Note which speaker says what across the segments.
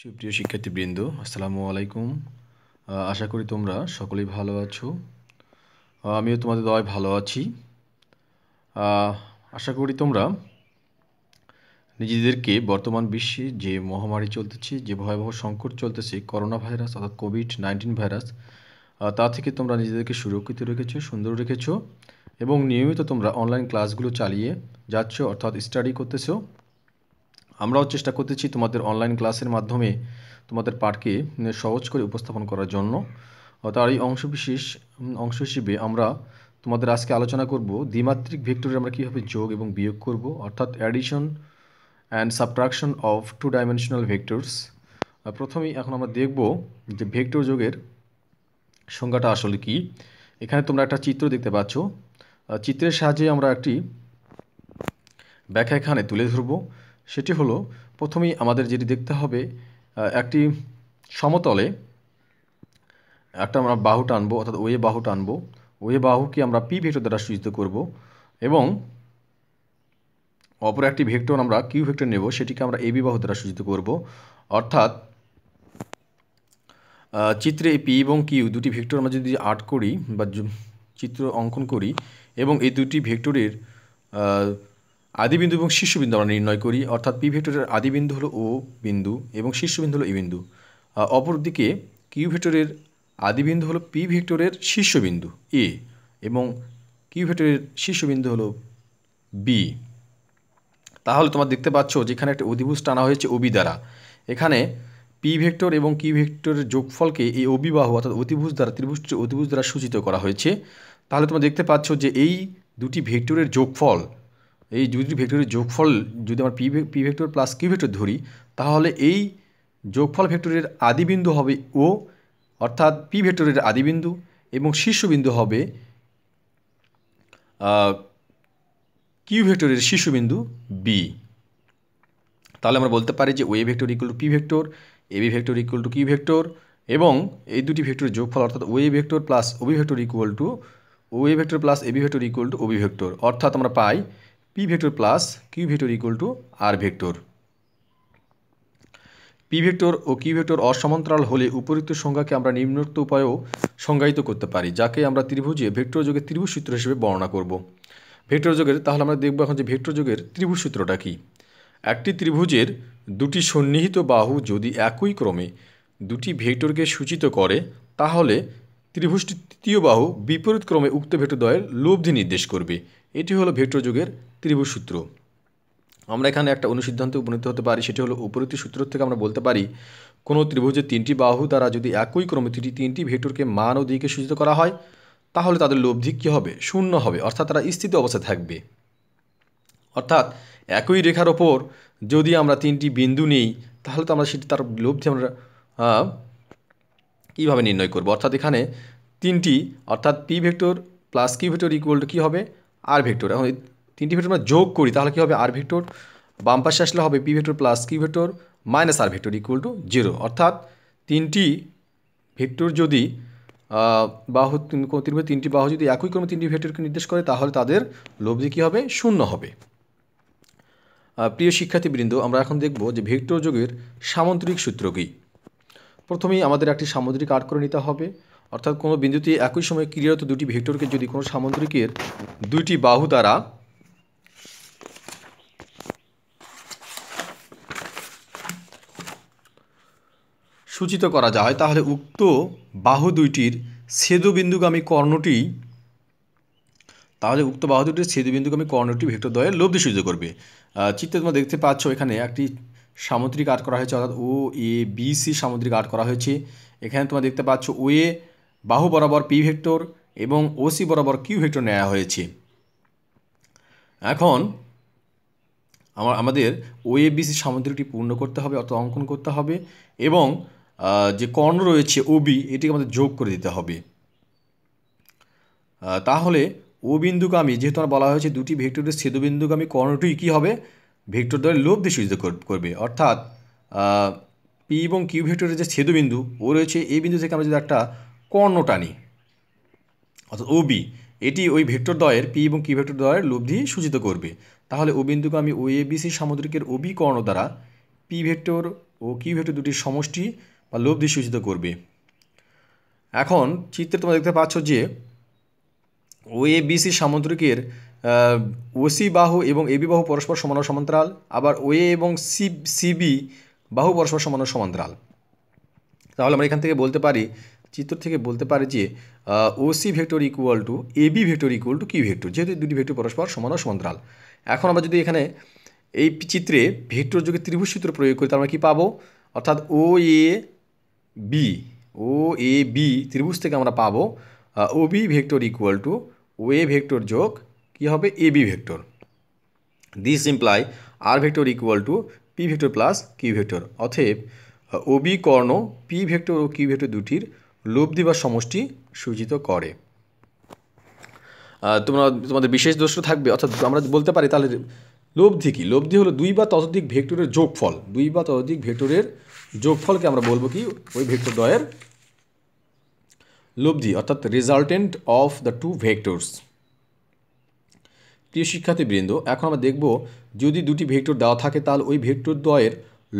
Speaker 1: সুপ্রিয় শিক্ষার্থীবৃন্দ আসসালামু আলাইকুম আশা করি তোমরা সকলেই ভালো আছো আমিও তোমাদের দয় ভালো আছি আশা করি তোমরা নিজেদেরকে বর্তমান বিশ্বে যে মহামারী চলতেছে যে ভয়াবহ সংকট চলতেছে করোনা ভাইরাস অর্থাৎ কোভিড নাইন্টিন ভাইরাস তা থেকে তোমরা নিজেদেরকে সুরক্ষিত রেখেছো সুন্দর রেখেছো এবং নিয়মিত তোমরা অনলাইন ক্লাসগুলো চালিয়ে যাচ্ছ অর্থাৎ স্টাডি করতেছো আমরাও চেষ্টা করতেছি তোমাদের অনলাইন ক্লাসের মাধ্যমে তোমাদের পাঠকে সহজ করে উপস্থাপন করার জন্য তার এই অংশবিশেষ অংশ হিসেবে আমরা তোমাদের আজকে আলোচনা করব দ্বিমাত্রিক ভেক্টরে আমরা কীভাবে যোগ এবং বিয়োগ করব অর্থাৎ addition and subtraction of two dimensional vectors প্রথমেই এখন আমরা দেখব যে ভেক্টর যোগের সংজ্ঞাটা আসলে কি এখানে তোমরা একটা চিত্র দেখতে পাচ্ছ চিত্রের সাহায্যে আমরা একটি ব্যাখ্যা এখানে তুলে ধরবো সেটি হলো প্রথমেই আমাদের যেটি দেখতে হবে একটি সমতলে একটা আমরা বাহু টানবো অর্থাৎ ওয়ে বাহু টানবো ওয়ে বাহুকে আমরা পি ভেক্টর দ্বারা সূচিত করব এবং অপর একটি ভেক্টর আমরা কিউ ভেক্টর নেব সেটিকে আমরা এবি বাহু দ্বারা সূচিত করব অর্থাৎ চিত্রে পি এবং কিউ দুটি ভেক্টর আমরা যদি আর্ট করি বা চিত্র অঙ্কন করি এবং এই দুটি ভেক্টরের আদিবিন্দু এবং শীর্ষবিন্দু আমরা নির্ণয় করি অর্থাৎ পি ভেক্টরের আদিবিন্দু হলো ও বিন্দু এবং শীর্ষবিন্দু হলো ই e বিন্দু অপরদিকে কিউ ভেক্টরের আদিবিন্দু হলো পি ভেক্টরের শীর্ষবিন্দু এ এবং কিউ ভেক্টরের শীর্ষবিন্দু হলো বি তাহলে তোমরা দেখতে পাচ্ছ যেখানে একটা অধিভুজ টানা হয়েছে ওবি দ্বারা এখানে পি ভেক্টর এবং কিউ ভেক্টরের যোগফলকে এই অবিবাহ অর্থাৎ অতিভুজ দ্বারা ত্রিভুজটির অতিভুজ দ্বারা সূচিত করা হয়েছে তাহলে তোমরা দেখতে পাচ্ছ যে এই দুটি ভেক্টরের যোগফল এই দুটি ভেক্টরের যোগফল যদি আমরা P P vector plus Q vector ধরি তাহলে এই যোগফল ভেক্টরের আদিবিন্দু হবে ও অর্থাৎ পি ভেক্টরের আদিবিন্দু এবং শীর্ষবিন্দু হবে কিউ ভেক্টরের শীর্ষবিন্দু বি তাহলে আমরা বলতে পারি যে OA vector equal to P vector A B vector equal to Q vector এবং এই দুটি ভেক্টরের যোগফল অর্থাৎ OA vector plus OB vector equal to OA vector plus AB vector equal to OB vector অর্থাৎ আমরা পাই P vector plus Q vector equal to R vector P vector ও কিউ ভেক্টর অসমান্তরাল হলে উপরিক্ত সংজ্ঞাকে আমরা নিম্নোক্ত উপায়েও সংজ্ঞায়িত করতে পারি যাকে আমরা ত্রিভুজে ভেক্টর যোগের ত্রিভুজ সূত্র হিসেবে বর্ণনা করব ভেক্টর যোগের তাহলে আমরা দেখব এখন যে ভেক্টর যোগের ত্রিভুজ সূত্রটা কী একটি ত্রিভুজের দুটি সন্নিহিত বাহু যদি একই ক্রমে দুটি ভেক্টরকে সূচিত করে তাহলে ত্রিভুজটি তৃতীয় বাহু বিপরীত ক্রমে উক্ত ভেক্টরদ্বয়ের লব্ধি নির্দেশ করবে এটি হলো ভেক্টর যুগের ত্রিভুজ সূত্র আমরা এখানে একটা অনুসিদ্ধান্তে উপনীত হতে পারি সেটি হলো উপরীতি সূত্র থেকে আমরা বলতে পারি কোনো ত্রিভুজের তিনটি বাহু দ্বারা যদি একই ক্রমে তিনটি তিনটি ভেক্টরকে মান ও দিকে সূচিত করা হয় তাহলে তাদের লব্ধি কী হবে শূন্য হবে অর্থাৎ তারা স্থিত অবস্থায় থাকবে অর্থাৎ একই রেখার ওপর যদি আমরা তিনটি বিন্দু নিই তাহলে তো আমরা সেটি তার লব্ধি আমরা কীভাবে নির্ণয় করব অর্থাৎ এখানে তিনটি অর্থাৎ P vector plus Q vector equal to কী হবে আর ভেক্টর এখন তিনটি ভেক্টর আমরা যোগ করি তাহলে কী হবে আর ভেক্টর বাম পাশে আসলে হবে P vector plus Q vector minus R vector equal to zero অর্থাৎ তিনটি ভেক্টর যদি বাহু তিনভাবে তিনটি বাহু যদি একই ক্রমে তিনটি ভেক্টরকে নির্দেশ করে তাহলে তাদের লব্ধি কী হবে শূন্য হবে প্রিয় শিক্ষার্থীবৃন্দ আমরা এখন দেখব যে ভেক্টর যোগের সামন্ত্রিক সূত্র কী প্রথমেই আমাদের একটি সামুদ্রিক আর্ট করে নিতে হবে অর্থাৎ কোনো বিন্দুতে একই সময়ে ক্রিয়ারত দুটি ভেক্টরকে যদি কোনো সামুদ্রিকের দুইটি বাহু দ্বারা সূচিত করা যায় তাহলে উক্ত বাহু দুইটির ছেদবিন্দুগামী কর্ণটি তাহলে উক্ত বাহু দুটির ছেদবিন্দুগামী কর্ণটি ভেক্টর দ্বয়ের লব্ধি সূচিত করবে চিত্রে তোমরা দেখতে পাচ্ছ এখানে একটি সামুদ্রিক আর্ট করা হয়েছে অর্থাৎ ও এ বি সি সামুদ্রিক আর্ট করা হয়েছে এখানে তোমরা দেখতে পাচ্ছ ও এ বাহু বরাবর পি ভেক্টর এবং ওসি বরাবর কিউ ভেক্টর নেওয়া হয়েছে এখন আমার আমাদের ওএবিসি সামুদ্রিকটি পূর্ণ করতে হবে অর্থাৎ অঙ্কন করতে হবে এবং যে কর্ণ রয়েছে ওবি এটিকে আমাদের যোগ করে দিতে হবে তাহলে ও আমি যেহেতু আমার বলা হয়েছে দুটি ভেক্টরের আমি কর্ণটি কী হবে ভেক্টর দ্বারা লোভ দিয়ে সূচিত করবে অর্থাৎ পি এবং কিউ ভেক্টরের যে ছেদবিন্দু ও রয়েছে এই বিন্দু থেকে আমরা যদি একটা কর্ণটানি অর্থাৎ ওবি এটি ওই ভেক্টর দয়ের পি এবং কি ভেক্টর দয়ের লব্ধি সূচিত করবে তাহলে ও বিন্দুকে আমি ও এবিসি সামুদ্রিকের ওবি কর্ণ দ্বারা পি ভেক্টর ও কি ভেক্টর দুটির সমষ্টি বা লব্ধি সূচিত করবে এখন চিত্রে তোমরা দেখতে পাচ্ছ যে ও এবিসি সামুদ্রিকের ওসি বাহু এবং এবি বাহু পরস্পর সমান সমান্তরাল আবার ওএ এবং সি সিবি বাহু পরস্পর সমান সমান্তরাল তাহলে আমরা এখান থেকে বলতে পারি চিত্র থেকে বলতে পারে যে OC vector equal to A B vector equal to Q vector যেহেতু দুটি ভেক্টর পরস্পর সমান ও সমান্তরাল এখন আমরা যদি এখানে এই চিত্রে ভেক্টর যোগে ত্রিভুজ সূত্র প্রয়োগ করি তাহলে আমরা কী পাবো অর্থাৎ O A B O A B ত্রিভুজ থেকে আমরা পাবো O B vector equal to O A vector যোগ কী হবে A B vector this imply R vector equal to P vector plus Q vector O B কর্ণ পি ভেক্টর ও Q vector দুটির লোভ বা সমষ্টি সূচিত করে তোমরা তোমাদের বিশেষ দোষ থাকবে অর্থাৎ আমরা বলতে পারি তাহলে লব্ধি কী লব্ধি হলো দুই বা ততোধিক ভেক্টরের যোগফল দুই বা ততোধিক ভেক্টরের যোগফলকে আমরা বলবো কি ওই ভেক্টর দ্বয়ের লব্ধি অর্থাৎ resultant of the two vectors প্রিয় শিক্ষার্থীবৃন্দ এখন আমরা দেখব যদি দুটি ভেক্টর দেওয়া থাকে তাহলে ওই ভেক্টর দ্বয়ের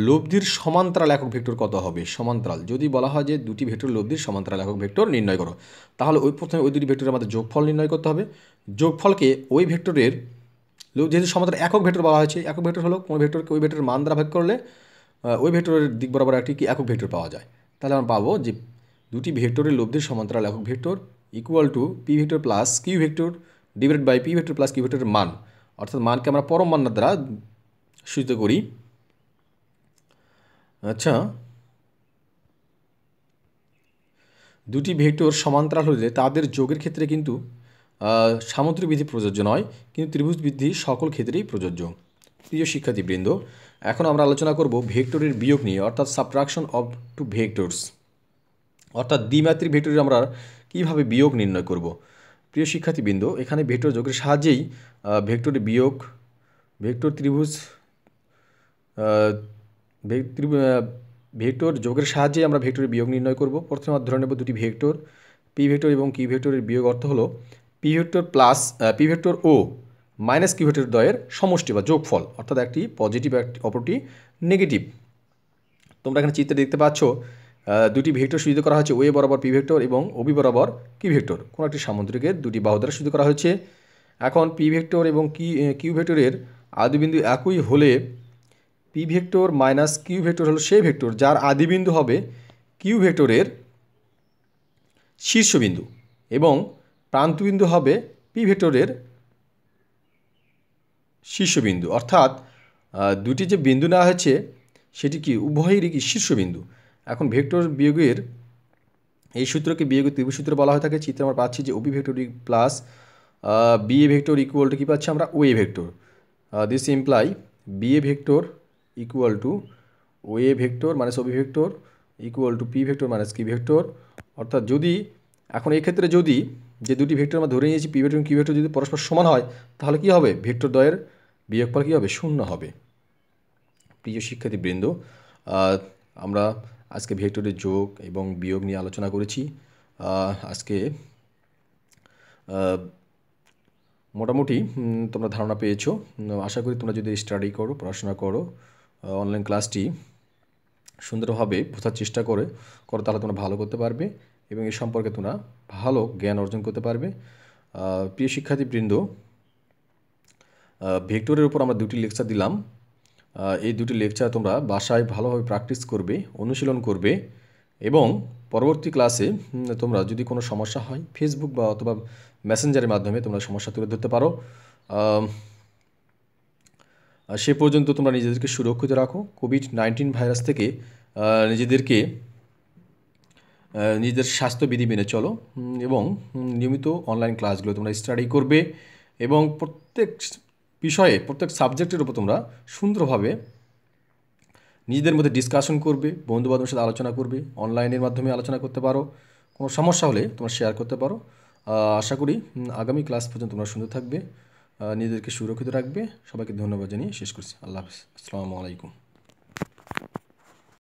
Speaker 1: লব্ধির সমান্তরাল একক ভেক্টর কত হবে সমান্তরাল যদি বলা হয় যে দুটি ভেক্টর লব্ধির সমান্তরাল একক ভেক্টর নির্ণয় করো তাহলে ওই প্রথমে ওই দুটি ভেক্টরের আমাদের যোগফল নির্ণয় করতে হবে যোগফলকে ওই ভেক্টরের যেহেতু সমান্তরাল একক ভেক্টর বলা হয়েছে একক ভেক্টর হলো কোনো ভেক্টরকে ওই ভেক্টরের মান দ্বারা ভাগ করলে ওই ভেক্টরের দিক বরাবর একটি কি একক ভেক্টর পাওয়া যায় তাহলে আমরা পাবো যে দুটি ভেক্টরের লব্ধির সমান্তরাল একক vector equal to P vector plus Q vector divide by P vector plus Q ভেক্টরের মান অর্থাৎ মানকে আমরা পরম মান্নার দ্বারা সূচিত করি আচ্ছা দুটি ভেক্টর সমান্তরাল হলে তাদের যোগের ক্ষেত্রে কিন্তু সামুদ্রিক বিধি প্রযোজ্য নয় কিন্তু ত্রিভুজ বৃদ্ধি সকল ক্ষেত্রেই প্রযোজ্য প্রিয় শিক্ষার্থীবৃন্দ এখন আমরা আলোচনা করব ভেক্টরের বিয়োগ নিয়ে অর্থাৎ সাবট্রাকশন অফ টু ভেক্টরস অর্থাৎ দ্বিমাত্রিক ভেক্টরের আমরা কিভাবে বিয়োগ নির্ণয় করব প্রিয় শিক্ষার্থীবৃন্দ এখানে ভেক্টর যোগের সাহায্যেই ভেক্টরের বিয়োগ ভেক্টর ত্রিভুজ ভেক্টর যোগের সাহায্যে আমরা ভেক্টরের বিয়োগ নির্ণয় করব প্রথমে অধ্যয়ন নেব দুটি ভেক্টর পি ভেক্টর এবং কি ভেক্টরের বিয়োগ অর্থ হলো P vector plus P vector ও মাইনাস কি ভেক্টর দ্বয়ের সমষ্টি বা যোগফল অর্থাৎ একটি পজিটিভ একটি অপরটি নেগেটিভ তোমরা এখানে চিত্রে দেখতে পাচ্ছ দুটি ভেক্টর সুযোগ করা হয়েছে ওয়ে বরাবর পি ভেক্টর এবং ওবি বরাবর কি ভেক্টর কোনো একটি সামুদ্রিকের দুটি বাহু দ্বারা সুযোগ করা হয়েছে এখন পি ভেক্টর এবং কি কিউ ভেক্টরের আদিবিন্দু একই হলে P vector minus Q vector হলো সেই ভেক্টর যার আদিবিন্দু হবে কিউ ভেক্টরের শীর্ষবিন্দু এবং প্রান্তবিন্দু হবে পি ভেক্টরের শীর্ষবিন্দু অর্থাৎ দুটি যে বিন্দু নেওয়া হয়েছে সেটি কি উভয়েরই কি শীর্ষবিন্দু এখন ভেক্টর বিয়োগের এই সূত্রকে বিয়োগের ত্রিভুজ সূত্র বলা হয়ে থাকে চিত্রে আমরা পাচ্ছি যে OB vector plus B A vector equal to কী পাচ্ছি আমরা O A vector this imply B A vector equal to O A vector minus O vector equal to P vector minus Q vector অর্থাৎ যদি এখন ক্ষেত্রে যদি যে দুটি ভেক্টর আমরা ধরে নিয়েছি পি ভেক্টর কি ভেক্টর যদি পরস্পর সমান হয় তাহলে কি হবে ভেক্টর দ্বয়ের বিয়োগফল কী হবে শূন্য হবে প্রিয় শিক্ষার্থীবৃন্দ আমরা আজকে ভেক্টরের যোগ এবং বিয়োগ নিয়ে আলোচনা করেছি আজকে মোটামুটি তোমরা ধারণা পেয়েছো আশা করি তোমরা যদি স্টাডি করো পড়াশোনা করো অনলাইন ক্লাসটি সুন্দরভাবে বোঝার চেষ্টা করে করো তাহলে তোমরা ভালো করতে পারবে এবং এ সম্পর্কে তোমরা ভালো জ্ঞান অর্জন করতে পারবে প্রিয় শিক্ষার্থীবৃন্দ ভেক্টরের উপর আমরা দুটি লেকচার দিলাম এই দুটি লেকচার তোমরা বাসায় ভালোভাবে প্র্যাকটিস করবে অনুশীলন করবে এবং পরবর্তী ক্লাসে তোমরা যদি কোনো সমস্যা হয় ফেসবুক বা অথবা মেসেঞ্জারের মাধ্যমে তোমরা সমস্যা তুলে ধরতে পারো সে পর্যন্ত তোমরা নিজেদেরকে সুরক্ষিত রাখো কোভিড নাইন্টিন ভাইরাস থেকে নিজেদেরকে নিজেদের স্বাস্থ্যবিধি মেনে চলো এবং নিয়মিত অনলাইন ক্লাসগুলো তোমরা স্টাডি করবে এবং প্রত্যেক বিষয়ে প্রত্যেক সাবজেক্টের উপর তোমরা সুন্দরভাবে নিজেদের মধ্যে ডিসকাশন করবে বন্ধুবান্ধবের সাথে আলোচনা করবে অনলাইনের মাধ্যমে আলোচনা করতে পারো কোনো সমস্যা হলে তোমরা শেয়ার করতে পারো আশা করি আগামী ক্লাস পর্যন্ত তোমরা সুন্দর থাকবে নিজেদেরকে সুরক্ষিত রাখবে সবাইকে ধন্যবাদ জানিয়ে শেষ করছি আল্লাহ হাফিজ আসসালামু আলাইকুম